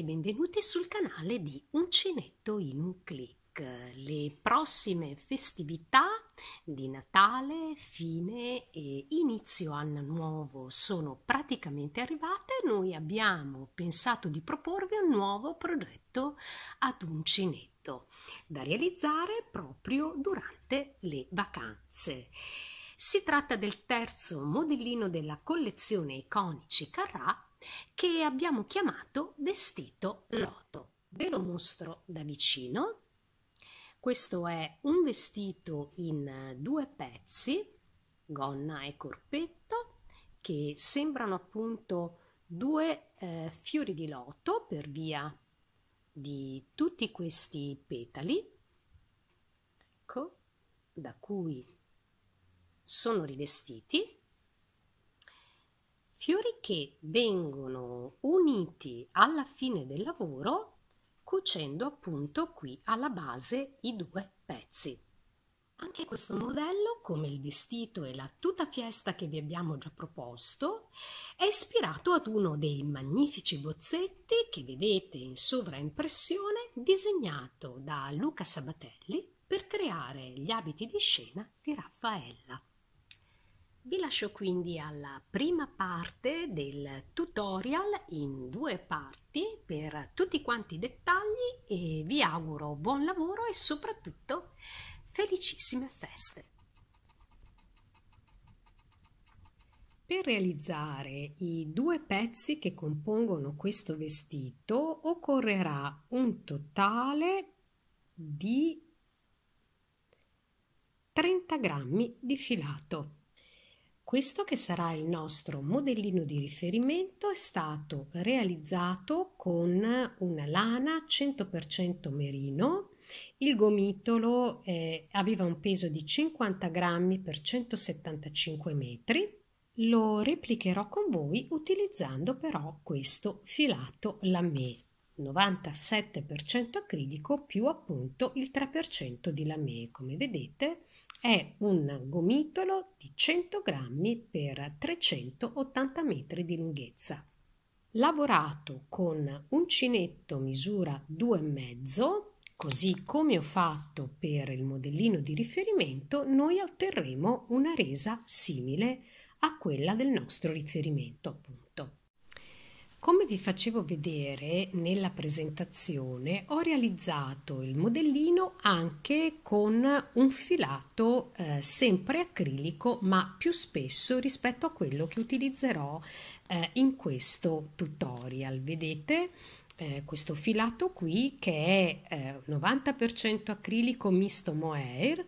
e benvenuti sul canale di Uncinetto in un clic. Le prossime festività di Natale, fine e inizio anno nuovo sono praticamente arrivate. Noi abbiamo pensato di proporvi un nuovo progetto ad uncinetto da realizzare proprio durante le vacanze. Si tratta del terzo modellino della collezione Iconici Carrà che abbiamo chiamato vestito loto. Ve lo mostro da vicino. Questo è un vestito in due pezzi, gonna e corpetto, che sembrano appunto due eh, fiori di loto per via di tutti questi petali, ecco, da cui sono rivestiti Fiori che vengono uniti alla fine del lavoro cucendo appunto qui alla base i due pezzi. Anche questo modello, come il vestito e la tuta fiesta che vi abbiamo già proposto, è ispirato ad uno dei magnifici bozzetti che vedete in sovraimpressione disegnato da Luca Sabatelli per creare gli abiti di scena di Raffaella. Vi lascio quindi alla prima parte del tutorial in due parti per tutti quanti i dettagli e vi auguro buon lavoro e soprattutto felicissime feste! Per realizzare i due pezzi che compongono questo vestito occorrerà un totale di 30 grammi di filato. Questo che sarà il nostro modellino di riferimento è stato realizzato con una lana 100% merino. Il gomitolo eh, aveva un peso di 50 grammi per 175 metri. Lo replicherò con voi utilizzando però questo filato lamé 97% acrilico più appunto il 3% di lamé. Come vedete è un gomitolo di 100 grammi per 380 metri di lunghezza. Lavorato con uncinetto misura 2,5, così come ho fatto per il modellino di riferimento, noi otterremo una resa simile a quella del nostro riferimento, appunto. Come vi facevo vedere nella presentazione, ho realizzato il modellino anche con un filato eh, sempre acrilico, ma più spesso rispetto a quello che utilizzerò eh, in questo tutorial. Vedete? Eh, questo filato qui che è 90% eh, acrilico misto mohair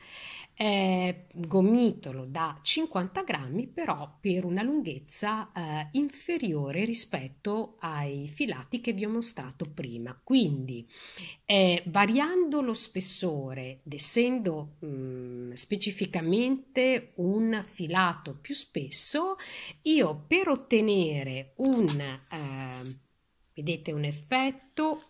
eh, gomitolo da 50 grammi però per una lunghezza eh, inferiore rispetto ai filati che vi ho mostrato prima quindi eh, variando lo spessore ed essendo mh, mm, specificamente un filato più spesso io per ottenere un ehm, vedete un effetto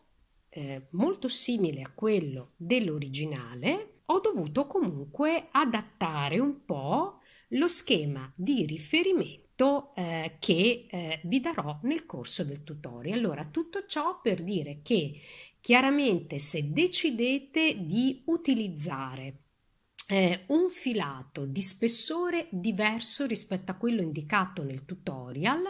eh, molto simile a quello dell'originale ho dovuto comunque adattare un po' lo schema di riferimento eh, che eh, vi darò nel corso del tutorial. Allora, tutto ciò per dire che chiaramente se decidete di utilizzare eh, un filato di spessore diverso rispetto a quello indicato nel tutorial,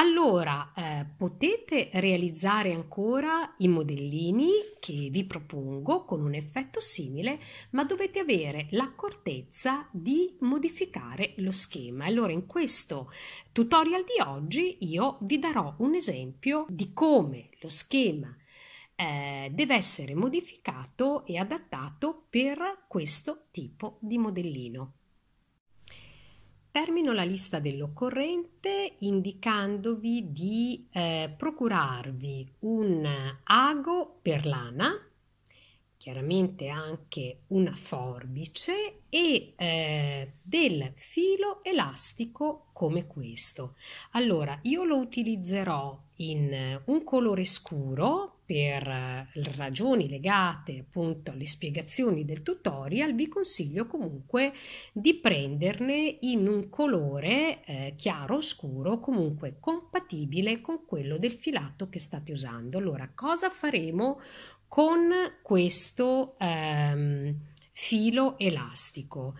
allora, eh, potete realizzare ancora i modellini che vi propongo con un effetto simile, ma dovete avere l'accortezza di modificare lo schema. Allora, in questo tutorial di oggi io vi darò un esempio di come lo schema eh, deve essere modificato e adattato per questo tipo di modellino. Termino la lista dell'occorrente indicandovi di eh, procurarvi un ago per lana, chiaramente anche una forbice e eh, del filo elastico come questo. Allora, io lo utilizzerò in un colore scuro per eh, ragioni legate appunto alle spiegazioni del tutorial vi consiglio comunque di prenderne in un colore eh, chiaro scuro comunque compatibile con quello del filato che state usando. Allora cosa faremo con questo ehm, filo elastico?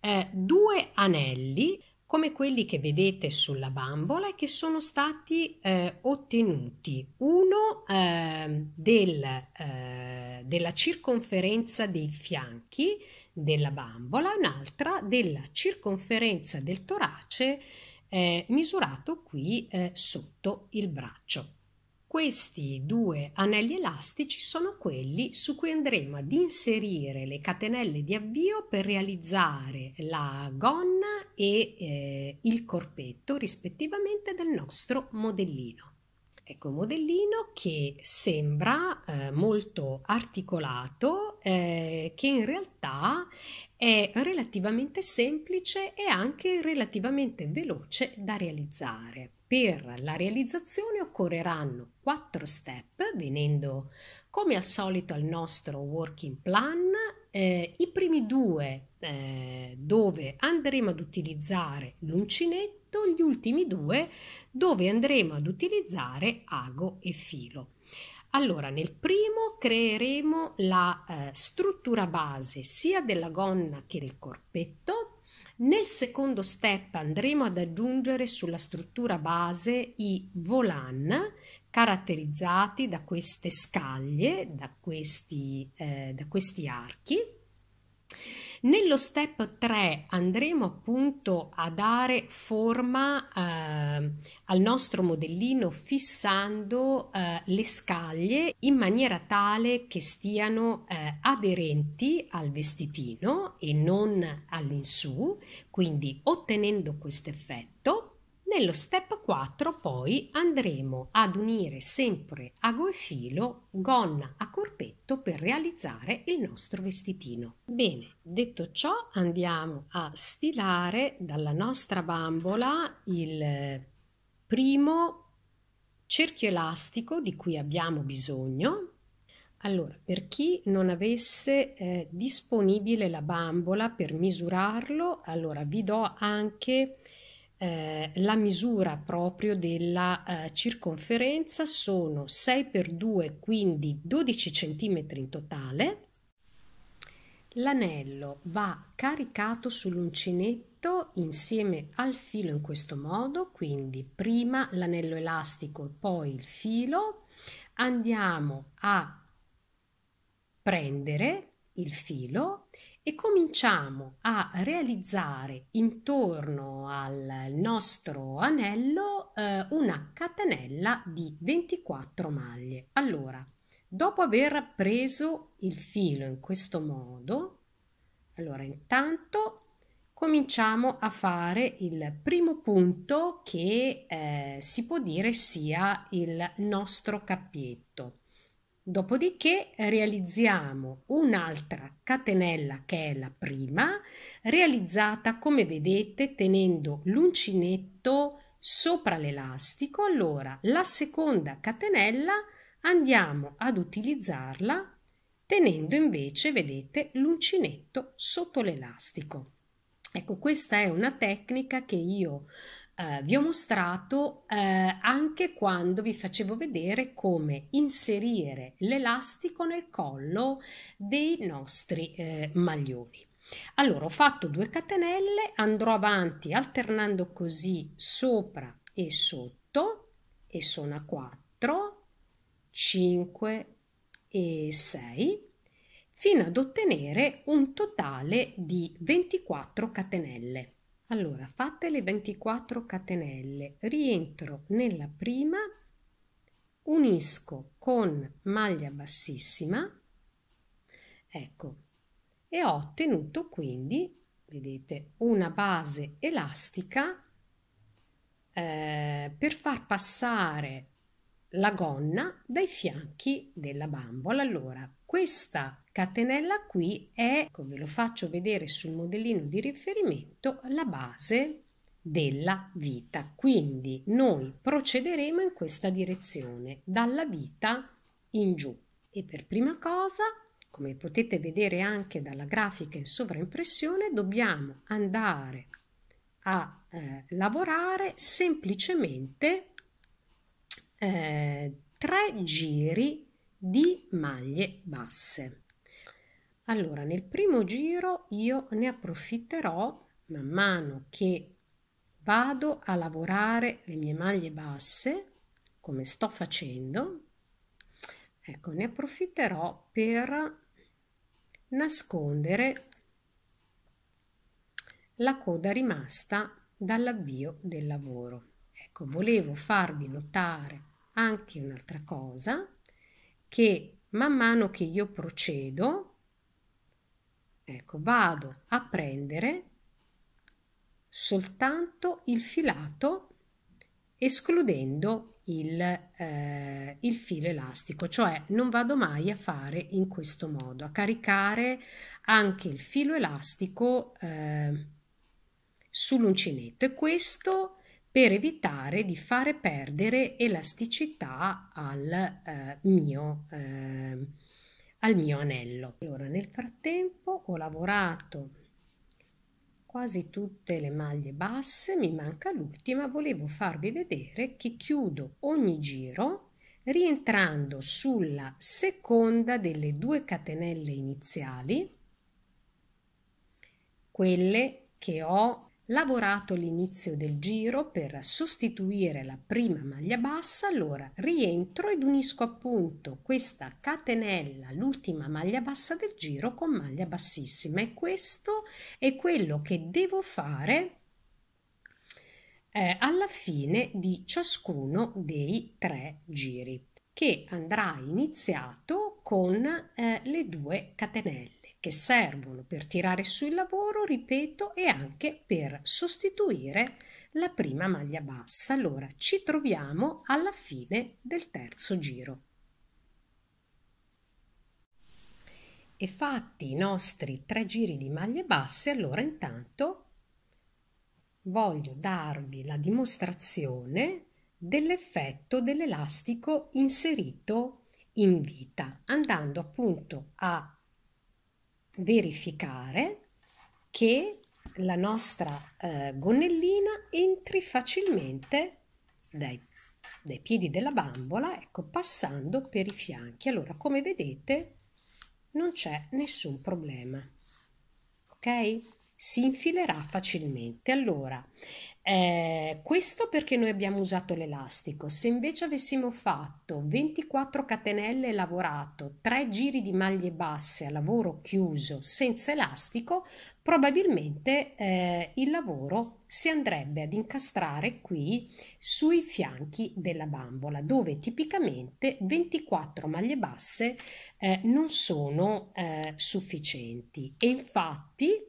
Eh, due anelli come quelli che vedete sulla bambola e che sono stati eh, ottenuti. Uno eh, del, eh, della circonferenza dei fianchi della bambola, un'altra della circonferenza del torace eh, misurato qui eh, sotto il braccio. Questi due anelli elastici sono quelli su cui andremo ad inserire le catenelle di avvio per realizzare la gonna e eh, il corpetto rispettivamente del nostro modellino. Ecco, un modellino che sembra eh, molto articolato, eh, che in realtà è relativamente semplice e anche relativamente veloce da realizzare. Per la realizzazione occorreranno quattro step, venendo come al solito al nostro working plan. Eh, I primi due eh, dove andremo ad utilizzare l'uncinetto, gli ultimi due dove andremo ad utilizzare ago e filo. Allora, nel primo creeremo la eh, struttura base sia della gonna che del corpetto, nel secondo step andremo ad aggiungere sulla struttura base i volan caratterizzati da queste scaglie, da questi, eh, da questi archi nello step 3 andremo appunto a dare forma eh, al nostro modellino fissando eh, le scaglie in maniera tale che stiano eh, aderenti al vestitino e non all'insù, quindi ottenendo questo effetto nello step 4 poi andremo ad unire sempre ago e filo, gonna a corpetto per realizzare il nostro vestitino. Bene, detto ciò andiamo a sfilare dalla nostra bambola il primo cerchio elastico di cui abbiamo bisogno. Allora, per chi non avesse eh, disponibile la bambola per misurarlo, allora vi do anche eh, la misura proprio della eh, circonferenza sono 6 per 2 quindi 12 cm in totale l'anello va caricato sull'uncinetto insieme al filo in questo modo quindi prima l'anello elastico e poi il filo andiamo a prendere il filo e cominciamo a realizzare intorno al nostro anello eh, una catenella di 24 maglie. Allora, dopo aver preso il filo in questo modo, allora intanto cominciamo a fare il primo punto che eh, si può dire sia il nostro cappietto. Dopodiché realizziamo un'altra catenella che è la prima, realizzata come vedete tenendo l'uncinetto sopra l'elastico. Allora la seconda catenella andiamo ad utilizzarla tenendo invece, vedete, l'uncinetto sotto l'elastico. Ecco, questa è una tecnica che io eh, vi ho mostrato eh, anche quando vi facevo vedere come inserire l'elastico nel collo dei nostri eh, maglioni. Allora ho fatto due catenelle, andrò avanti alternando così sopra e sotto e sono a 4, 5 e 6 fino ad ottenere un totale di 24 catenelle. Allora, fatte le 24 catenelle, rientro nella prima, unisco con maglia bassissima, ecco, e ho ottenuto quindi, vedete, una base elastica eh, per far passare la gonna dai fianchi della bambola. Allora, questa catenella qui è, ve lo faccio vedere sul modellino di riferimento, la base della vita. Quindi noi procederemo in questa direzione, dalla vita in giù. E per prima cosa, come potete vedere anche dalla grafica in sovraimpressione, dobbiamo andare a eh, lavorare semplicemente eh, tre giri di maglie basse. Allora, nel primo giro io ne approfitterò man mano che vado a lavorare le mie maglie basse, come sto facendo, ecco, ne approfitterò per nascondere la coda rimasta dall'avvio del lavoro. Ecco, volevo farvi notare anche un'altra cosa, che man mano che io procedo, ecco, vado a prendere soltanto il filato escludendo il, eh, il, filo elastico, cioè non vado mai a fare in questo modo, a caricare anche il filo elastico eh, sull'uncinetto e questo per evitare di fare perdere elasticità al, eh, mio, eh, al mio anello. Allora, nel frattempo ho lavorato quasi tutte le maglie basse, mi manca l'ultima, volevo farvi vedere che chiudo ogni giro rientrando sulla seconda delle due catenelle iniziali, quelle che ho Lavorato l'inizio del giro per sostituire la prima maglia bassa, allora rientro ed unisco appunto questa catenella, l'ultima maglia bassa del giro con maglia bassissima e questo è quello che devo fare eh, alla fine di ciascuno dei tre giri che andrà iniziato con eh, le due catenelle che servono per tirare su il lavoro, ripeto, e anche per sostituire la prima maglia bassa. Allora ci troviamo alla fine del terzo giro. E fatti i nostri tre giri di maglie basse, allora intanto voglio darvi la dimostrazione dell'effetto dell'elastico inserito in vita, andando appunto a verificare che la nostra eh, gonnellina entri facilmente dai, dai piedi della bambola, ecco, passando per i fianchi. Allora, come vedete, non c'è nessun problema. Ok? si infilerà facilmente. Allora, eh, questo perché noi abbiamo usato l'elastico. Se invece avessimo fatto 24 catenelle e lavorato 3 giri di maglie basse a lavoro chiuso senza elastico, probabilmente eh, il lavoro si andrebbe ad incastrare qui sui fianchi della bambola dove tipicamente 24 maglie basse eh, non sono eh, sufficienti e infatti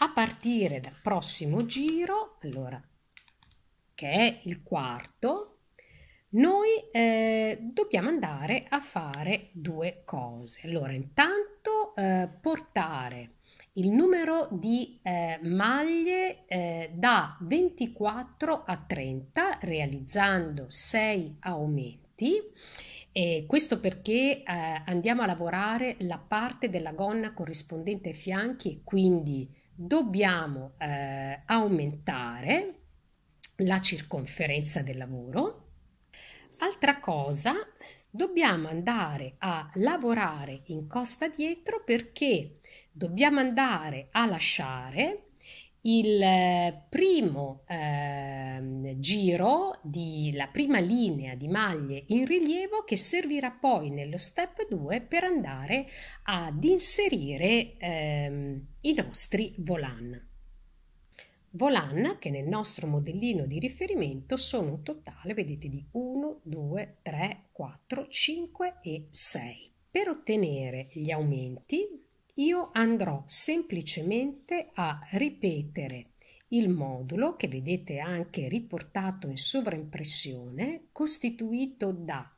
a partire dal prossimo giro, allora, che è il quarto, noi eh, dobbiamo andare a fare due cose. Allora, intanto eh, portare il numero di eh, maglie eh, da 24 a 30 realizzando 6 aumenti e questo perché eh, andiamo a lavorare la parte della gonna corrispondente ai fianchi e quindi dobbiamo eh, aumentare la circonferenza del lavoro. Altra cosa, dobbiamo andare a lavorare in costa dietro perché dobbiamo andare a lasciare il eh, primo eh, giro della prima linea di maglie in rilievo che servirà poi nello step 2 per andare ad inserire eh, i nostri volan. Volan che nel nostro modellino di riferimento sono un totale, vedete, di 1, 2, 3, 4, 5 e 6. Per ottenere gli aumenti io andrò semplicemente a ripetere il modulo che vedete anche riportato in sovraimpressione costituito da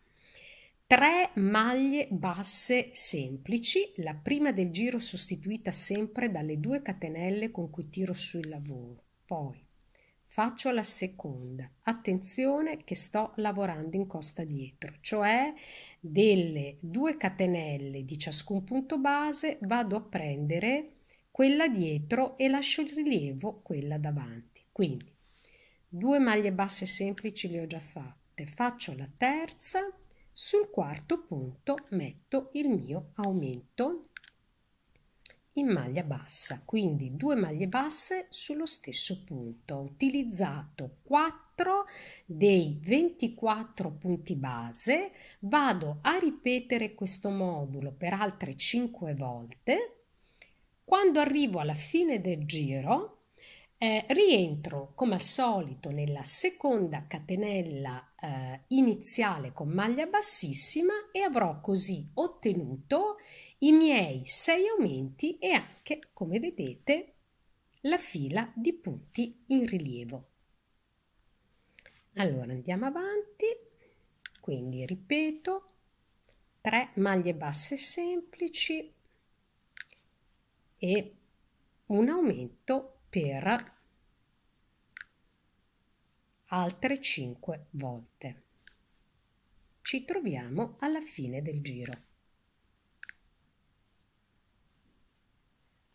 tre maglie basse semplici, la prima del giro sostituita sempre dalle due catenelle con cui tiro sul lavoro. Poi faccio la seconda. Attenzione che sto lavorando in costa dietro, cioè delle due catenelle di ciascun punto base vado a prendere quella dietro e lascio il rilievo quella davanti quindi due maglie basse semplici le ho già fatte faccio la terza sul quarto punto metto il mio aumento in maglia bassa quindi due maglie basse sullo stesso punto ho utilizzato 4 4 dei 24 punti base, vado a ripetere questo modulo per altre 5 volte. Quando arrivo alla fine del giro, eh, rientro come al solito nella seconda catenella eh, iniziale con maglia bassissima e avrò così ottenuto i miei 6 aumenti e anche, come vedete, la fila di punti in rilievo. Allora andiamo avanti, quindi ripeto, 3 maglie basse semplici e un aumento per altre 5 volte. Ci troviamo alla fine del giro.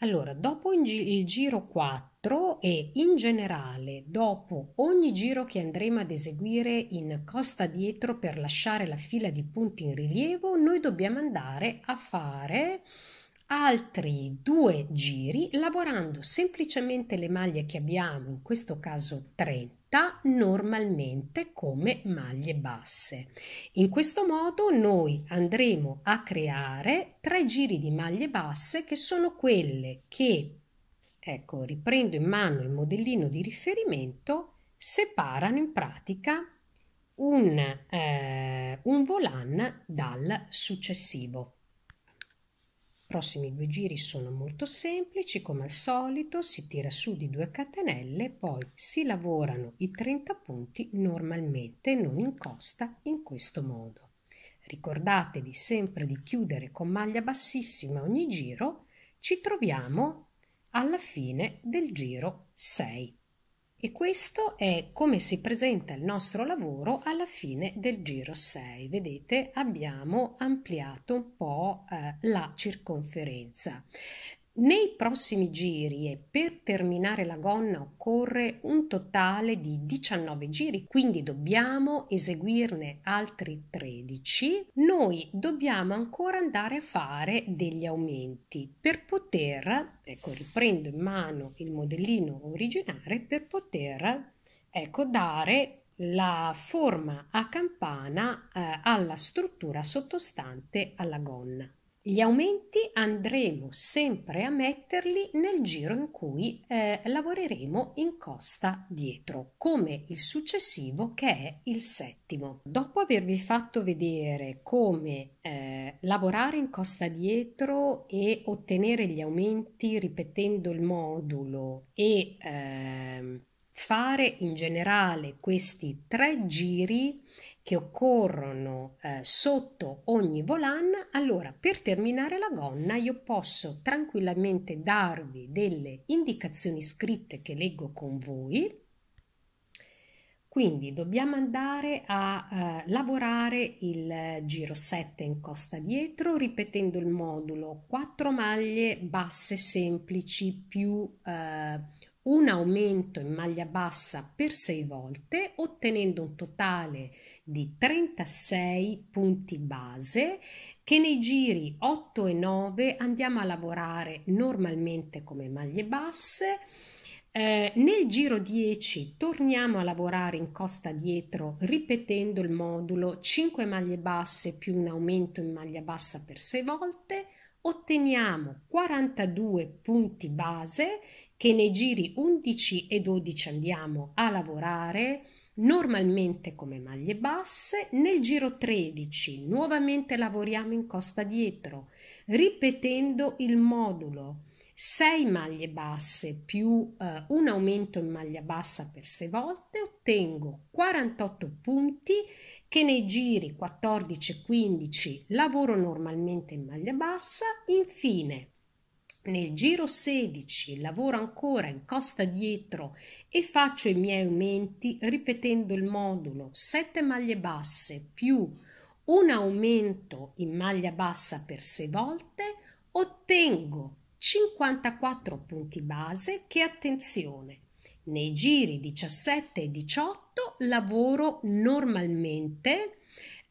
Allora, dopo il giro 4 e in generale dopo ogni giro che andremo ad eseguire in costa dietro per lasciare la fila di punti in rilievo, noi dobbiamo andare a fare altri due giri lavorando semplicemente le maglie che abbiamo, in questo caso 30 vita normalmente come maglie basse. In questo modo noi andremo a creare tre giri di maglie basse che sono quelle che, ecco, riprendo in mano il modellino di riferimento, separano in pratica un, eh, un volan dal successivo prossimi due giri sono molto semplici come al solito si tira su di due catenelle poi si lavorano i 30 punti normalmente non in costa in questo modo ricordatevi sempre di chiudere con maglia bassissima ogni giro ci troviamo alla fine del giro 6 e questo è come si presenta il nostro lavoro alla fine del giro 6. Vedete abbiamo ampliato un po' eh, la circonferenza. Nei prossimi giri e per terminare la gonna occorre un totale di 19 giri, quindi dobbiamo eseguirne altri 13. Noi dobbiamo ancora andare a fare degli aumenti per poter, ecco riprendo in mano il modellino originale, per poter ecco, dare la forma a campana eh, alla struttura sottostante alla gonna. Gli aumenti andremo sempre a metterli nel giro in cui eh, lavoreremo in costa dietro, come il successivo che è il settimo. Dopo avervi fatto vedere come eh, lavorare in costa dietro e ottenere gli aumenti ripetendo il modulo e eh, fare in generale questi tre giri che occorrono eh, sotto ogni volan, allora per terminare la gonna io posso tranquillamente darvi delle indicazioni scritte che leggo con voi. Quindi dobbiamo andare a eh, lavorare il giro 7 in costa dietro ripetendo il modulo 4 maglie basse semplici più eh, un aumento in maglia bassa per 6 volte ottenendo un totale di di 36 punti base che nei giri 8 e 9 andiamo a lavorare normalmente come maglie basse. Eh, nel giro 10 torniamo a lavorare in costa dietro ripetendo il modulo 5 maglie basse più un aumento in maglia bassa per 6 volte, otteniamo 42 punti base che nei giri 11 e 12 andiamo a lavorare normalmente come maglie basse, nel giro 13 nuovamente lavoriamo in costa dietro, ripetendo il modulo 6 maglie basse più eh, un aumento in maglia bassa per 6 volte, ottengo 48 punti che nei giri 14 e 15 lavoro normalmente in maglia bassa, infine nel giro 16 lavoro ancora in costa dietro e faccio i miei aumenti ripetendo il modulo 7 maglie basse più un aumento in maglia bassa per 6 volte ottengo 54 punti base che attenzione nei giri 17 e 18 lavoro normalmente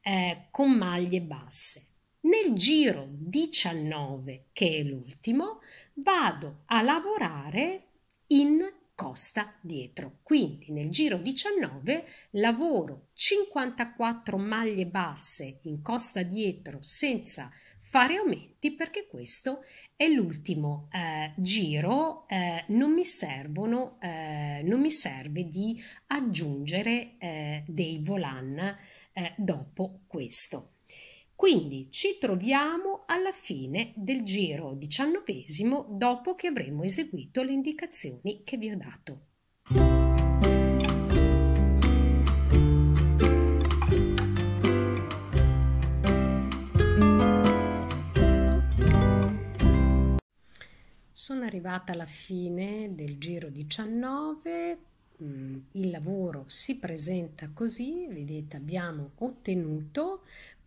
eh, con maglie basse nel giro 19, che è l'ultimo, vado a lavorare in costa dietro. Quindi nel giro 19 lavoro 54 maglie basse in costa dietro senza fare aumenti perché questo è l'ultimo eh, giro, eh, non, mi servono, eh, non mi serve di aggiungere eh, dei volan eh, dopo questo. Quindi ci troviamo alla fine del giro diciannovesimo dopo che avremo eseguito le indicazioni che vi ho dato. Sono arrivata alla fine del giro 19, mm, il lavoro si presenta così, vedete abbiamo ottenuto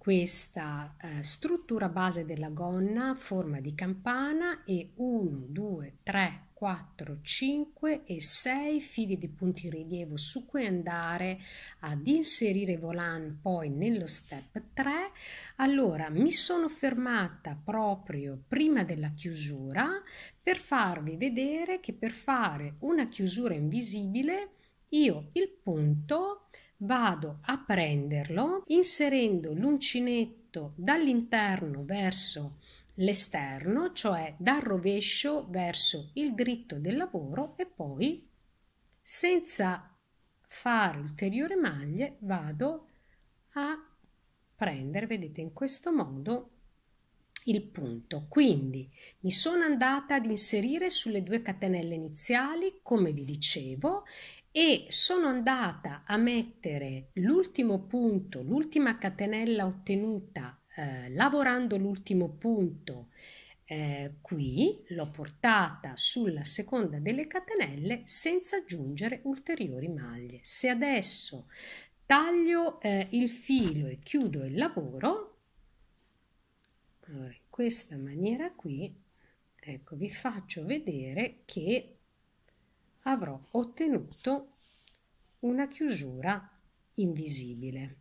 questa eh, struttura base della gonna a forma di campana e 1, 2, 3, 4, 5 e 6 fili di punti rilievo su cui andare ad inserire volant poi nello step 3. Allora mi sono fermata proprio prima della chiusura per farvi vedere che per fare una chiusura invisibile io il punto vado a prenderlo inserendo l'uncinetto dall'interno verso l'esterno, cioè dal rovescio verso il dritto del lavoro e poi senza fare ulteriori maglie vado a prendere, vedete in questo modo il punto. Quindi mi sono andata ad inserire sulle due catenelle iniziali, come vi dicevo, e sono andata a mettere l'ultimo punto, l'ultima catenella ottenuta eh, lavorando l'ultimo punto eh, qui, l'ho portata sulla seconda delle catenelle senza aggiungere ulteriori maglie. Se adesso taglio eh, il filo e chiudo il lavoro, allora in questa maniera qui, ecco vi faccio vedere che avrò ottenuto una chiusura invisibile.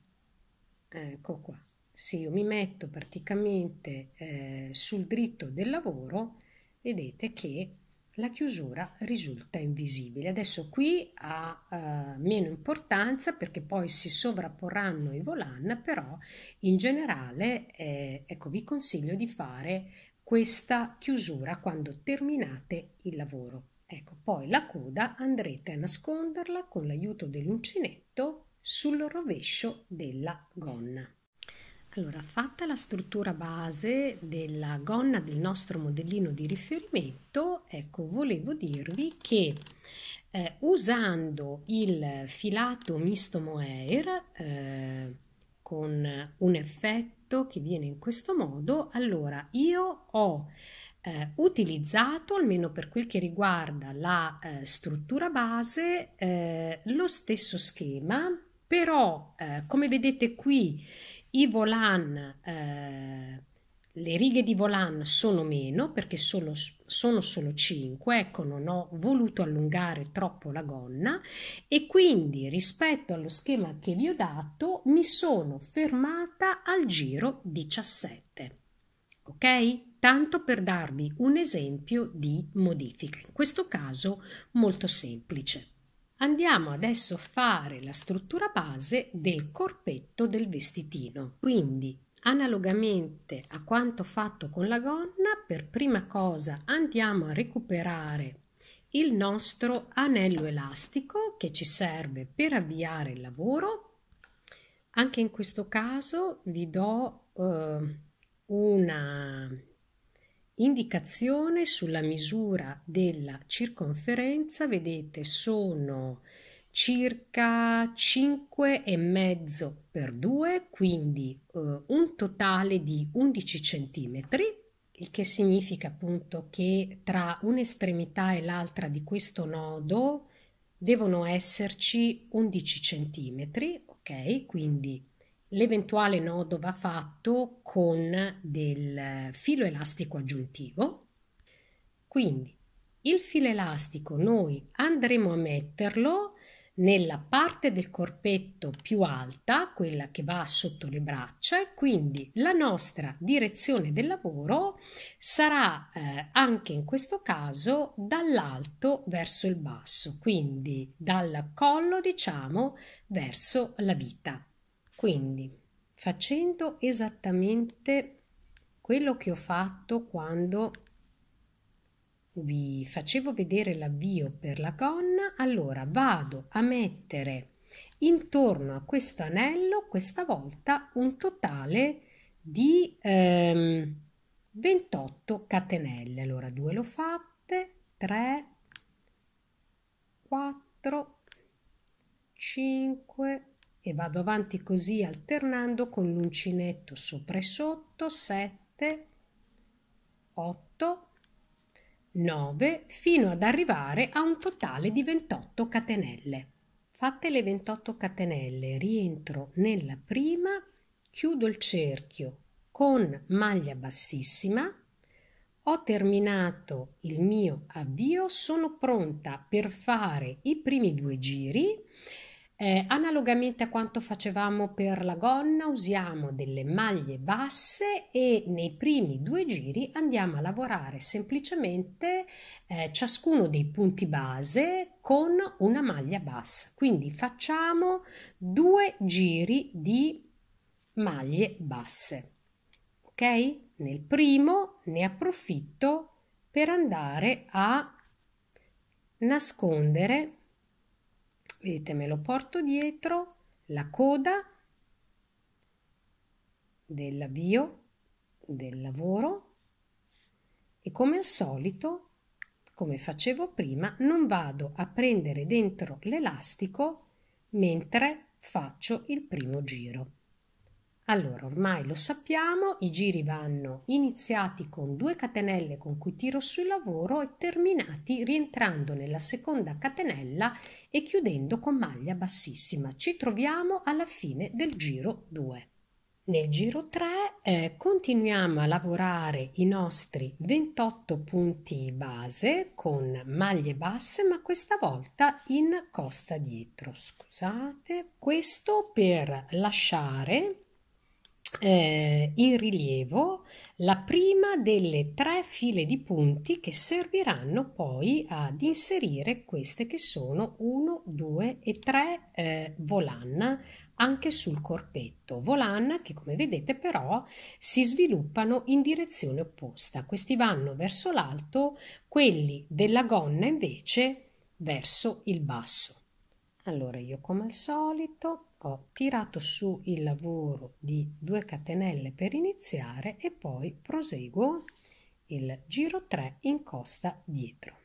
Ecco qua. Se io mi metto praticamente eh, sul dritto del lavoro, vedete che la chiusura risulta invisibile. Adesso qui ha eh, meno importanza perché poi si sovrapporranno i volan, però in generale eh, ecco, vi consiglio di fare questa chiusura quando terminate il lavoro. Ecco, poi la coda andrete a nasconderla con l'aiuto dell'uncinetto sul rovescio della gonna. Allora, fatta la struttura base della gonna del nostro modellino di riferimento, ecco, volevo dirvi che eh, usando il filato misto mohair eh, con un effetto che viene in questo modo, allora io ho eh, utilizzato, almeno per quel che riguarda la eh, struttura base, eh, lo stesso schema, però eh, come vedete qui i volan, eh, le righe di volan sono meno perché solo, sono solo 5, ecco non ho voluto allungare troppo la gonna e quindi rispetto allo schema che vi ho dato mi sono fermata al giro 17. Ok? tanto per darvi un esempio di modifica, in questo caso molto semplice. Andiamo adesso a fare la struttura base del corpetto del vestitino. Quindi, analogamente a quanto fatto con la gonna, per prima cosa andiamo a recuperare il nostro anello elastico che ci serve per avviare il lavoro. Anche in questo caso vi do eh, una Indicazione sulla misura della circonferenza, vedete, sono circa 5 e mezzo per 2, quindi eh, un totale di 11 centimetri il che significa appunto che tra un'estremità e l'altra di questo nodo devono esserci 11 centimetri ok? Quindi L'eventuale nodo va fatto con del filo elastico aggiuntivo. Quindi il filo elastico noi andremo a metterlo nella parte del corpetto più alta, quella che va sotto le braccia, e quindi la nostra direzione del lavoro sarà eh, anche in questo caso dall'alto verso il basso, quindi dal collo diciamo verso la vita. Quindi, facendo esattamente quello che ho fatto quando vi facevo vedere l'avvio per la gonna, allora vado a mettere intorno a questo anello questa volta un totale di ehm, 28 catenelle. Allora 2 l'ho fatte, 3, 4, 5, e vado avanti così alternando con l'uncinetto sopra e sotto 7 8 9 fino ad arrivare a un totale di 28 catenelle fatte le 28 catenelle rientro nella prima chiudo il cerchio con maglia bassissima ho terminato il mio avvio sono pronta per fare i primi due giri eh, analogamente a quanto facevamo per la gonna, usiamo delle maglie basse e nei primi due giri andiamo a lavorare semplicemente eh, ciascuno dei punti base con una maglia bassa. Quindi facciamo due giri di maglie basse. Ok? Nel primo ne approfitto per andare a nascondere vedete me lo porto dietro la coda dell'avvio del lavoro e come al solito come facevo prima non vado a prendere dentro l'elastico mentre faccio il primo giro allora, ormai lo sappiamo, i giri vanno iniziati con due catenelle con cui tiro sul lavoro e terminati rientrando nella seconda catenella e chiudendo con maglia bassissima. Ci troviamo alla fine del giro 2. Nel giro 3 eh, continuiamo a lavorare i nostri 28 punti base con maglie basse, ma questa volta in costa dietro. Scusate, questo per lasciare eh, in rilievo la prima delle tre file di punti che serviranno poi ad inserire queste che sono 1, 2 e 3 eh, volanna anche sul corpetto, volanna che come vedete però si sviluppano in direzione opposta, questi vanno verso l'alto, quelli della gonna invece verso il basso. Allora io come al solito ho tirato su il lavoro di 2 catenelle per iniziare e poi proseguo il giro 3 in costa dietro.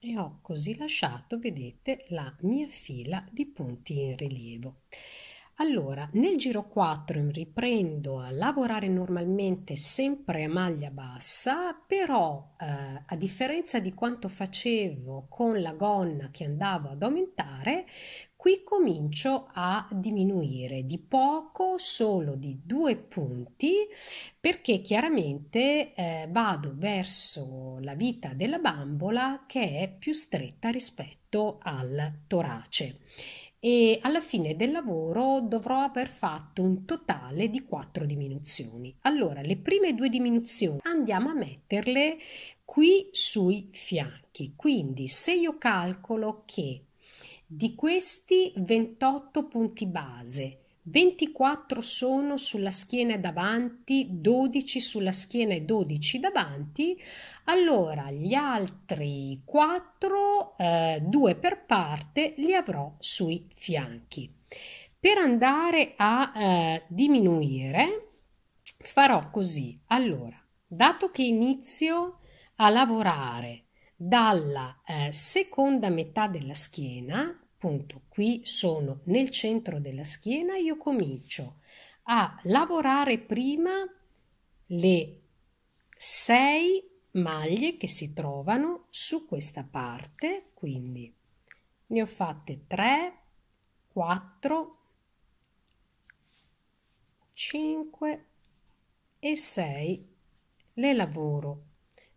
E ho così lasciato, vedete, la mia fila di punti in rilievo. Allora, nel giro 4 riprendo a lavorare normalmente sempre a maglia bassa, però eh, a differenza di quanto facevo con la gonna che andavo ad aumentare, qui comincio a diminuire di poco, solo di due punti, perché chiaramente eh, vado verso la vita della bambola che è più stretta rispetto al torace e alla fine del lavoro dovrò aver fatto un totale di quattro diminuzioni. Allora, le prime due diminuzioni andiamo a metterle qui sui fianchi. Quindi, se io calcolo che di questi 28 punti base 24 sono sulla schiena davanti, 12 sulla schiena e 12 davanti, allora gli altri 4, eh, 2 per parte, li avrò sui fianchi. Per andare a eh, diminuire farò così, allora, dato che inizio a lavorare dalla eh, seconda metà della schiena, appunto qui sono nel centro della schiena, io comincio a lavorare prima le sei maglie che si trovano su questa parte, quindi ne ho fatte 3, 4, 5 e 6 le lavoro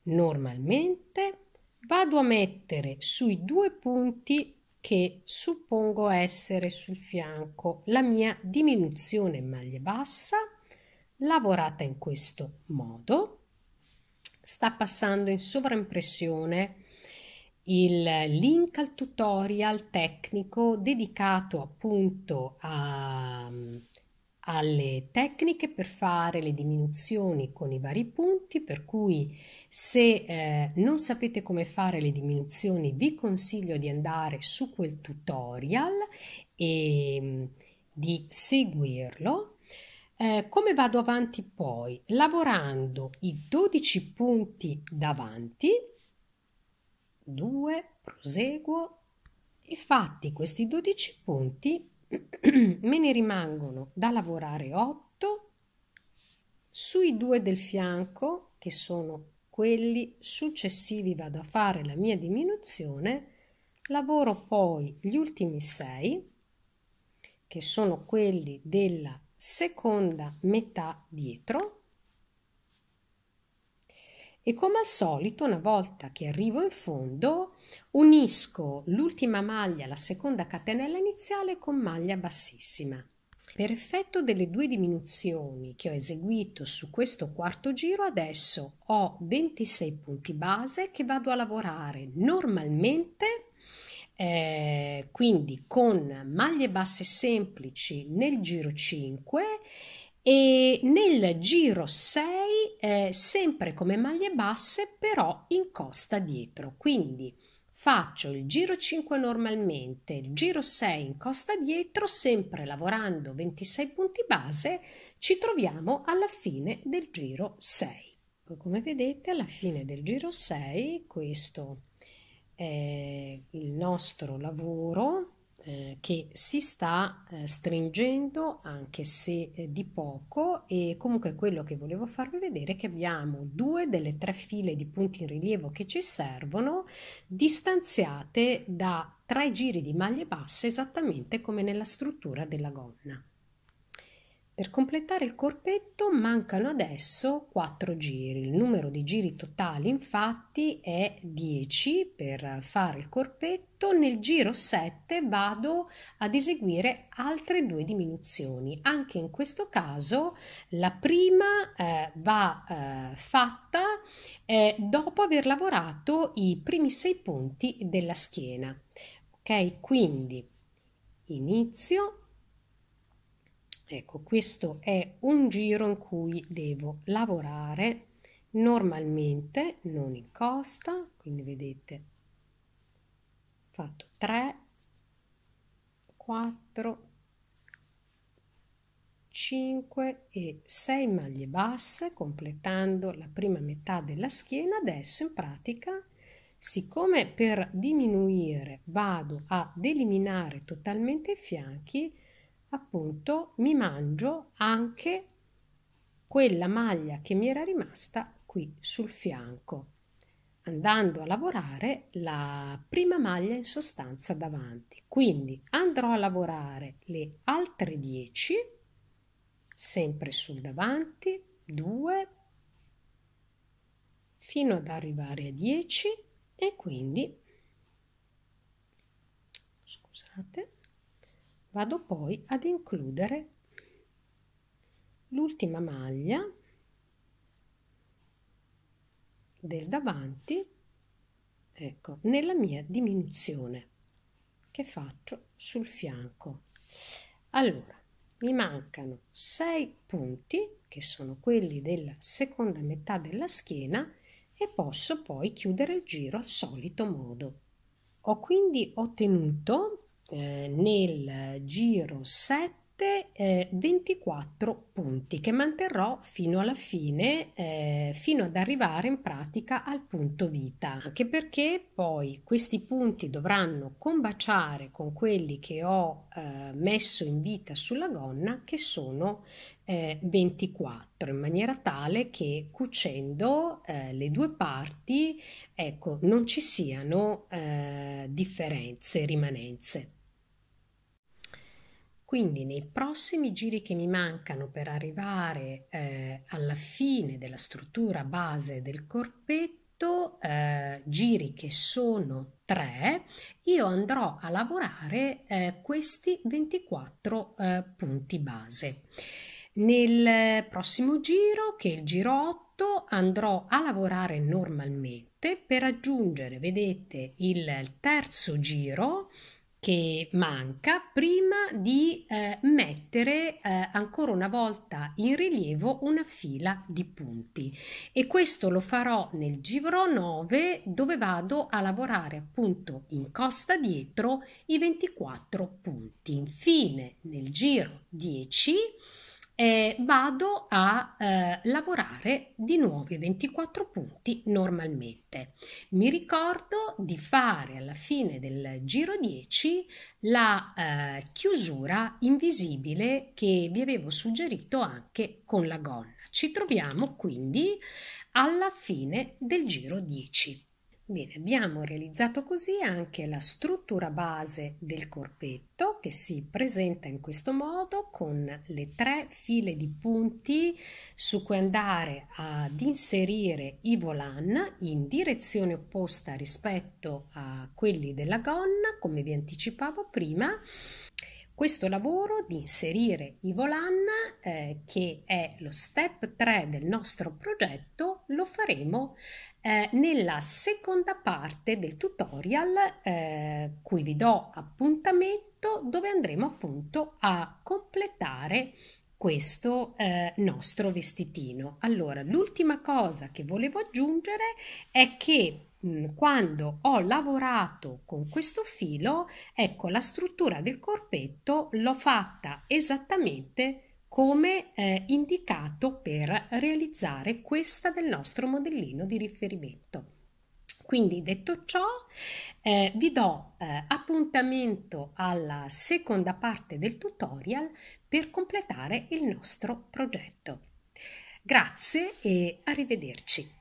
normalmente vado a mettere sui due punti che suppongo essere sul fianco la mia diminuzione maglia bassa lavorata in questo modo sta passando in sovraimpressione il link al tutorial tecnico dedicato appunto a alle tecniche per fare le diminuzioni con i vari punti, per cui se eh, non sapete come fare le diminuzioni vi consiglio di andare su quel tutorial e mm, di seguirlo. Eh, come vado avanti poi? Lavorando i 12 punti davanti, 2, proseguo e fatti questi 12 punti me ne rimangono da lavorare 8 sui due del fianco che sono quelli successivi vado a fare la mia diminuzione lavoro poi gli ultimi 6 che sono quelli della seconda metà dietro e come al solito una volta che arrivo in fondo unisco l'ultima maglia alla seconda catenella iniziale con maglia bassissima. Per effetto delle due diminuzioni che ho eseguito su questo quarto giro adesso ho 26 punti base che vado a lavorare normalmente eh, quindi con maglie basse semplici nel giro 5 e nel giro 6 eh, sempre come maglie basse però in costa dietro quindi faccio il giro 5 normalmente il giro 6 in costa dietro sempre lavorando 26 punti base ci troviamo alla fine del giro 6 come vedete alla fine del giro 6 questo è il nostro lavoro eh, che si sta eh, stringendo anche se eh, di poco e comunque quello che volevo farvi vedere è che abbiamo due delle tre file di punti in rilievo che ci servono distanziate da tre giri di maglie basse esattamente come nella struttura della gonna. Per completare il corpetto mancano adesso 4 giri. Il numero di giri totali infatti è 10 per fare il corpetto. Nel giro 7 vado ad eseguire altre due diminuzioni. Anche in questo caso la prima eh, va eh, fatta eh, dopo aver lavorato i primi 6 punti della schiena. Ok, quindi inizio Ecco, questo è un giro in cui devo lavorare normalmente, non in costa, quindi vedete, fatto 3, 4, 5 e 6 maglie basse completando la prima metà della schiena adesso in pratica siccome per diminuire vado ad eliminare totalmente i fianchi appunto mi mangio anche quella maglia che mi era rimasta qui sul fianco andando a lavorare la prima maglia in sostanza davanti quindi andrò a lavorare le altre 10 sempre sul davanti 2 fino ad arrivare a 10 e quindi scusate vado poi ad includere l'ultima maglia del davanti ecco nella mia diminuzione che faccio sul fianco allora mi mancano 6 punti che sono quelli della seconda metà della schiena e posso poi chiudere il giro al solito modo ho quindi ottenuto eh, nel giro 7 24 eh, punti che manterrò fino alla fine, eh, fino ad arrivare in pratica al punto vita, anche perché poi questi punti dovranno combaciare con quelli che ho eh, messo in vita sulla gonna, che sono eh, 24, in maniera tale che cucendo eh, le due parti, ecco, non ci siano differenze, rimanenze. Quindi nei prossimi giri che mi mancano per arrivare eh, alla fine della struttura base del corpetto, eh, giri che sono tre, io andrò a lavorare eh, questi 24 eh, punti base. Nel prossimo giro, che è il giro 8, andrò a lavorare normalmente per aggiungere, vedete, il terzo giro che manca prima di eh, mettere eh, ancora una volta in rilievo una fila di punti e questo lo farò nel giro 9 dove vado a lavorare appunto in costa dietro i 24 punti infine nel giro 10 eh, vado a eh, lavorare di nuovo i 24 punti normalmente. Mi ricordo di fare alla fine del giro 10 la eh, chiusura invisibile che vi avevo suggerito anche con la gonna. Ci troviamo quindi alla fine del giro 10. Bene, abbiamo realizzato così anche la struttura base del corpetto che si presenta in questo modo con le tre file di punti su cui andare ad inserire i volan in direzione opposta rispetto a quelli della gonna, come vi anticipavo prima, questo lavoro di inserire i volan, eh, che è lo step 3 del nostro progetto, lo faremo eh, nella seconda parte del tutorial eh, cui vi do appuntamento dove andremo appunto a completare questo eh, nostro vestitino. Allora, l'ultima cosa che volevo aggiungere è che Mm, quando ho lavorato con questo filo, ecco la struttura del corpetto l'ho fatta esattamente come eh, indicato per realizzare questa del nostro modellino di riferimento. Quindi detto ciò, eh, vi do eh, appuntamento alla seconda parte del tutorial per completare il nostro progetto. Grazie e arrivederci.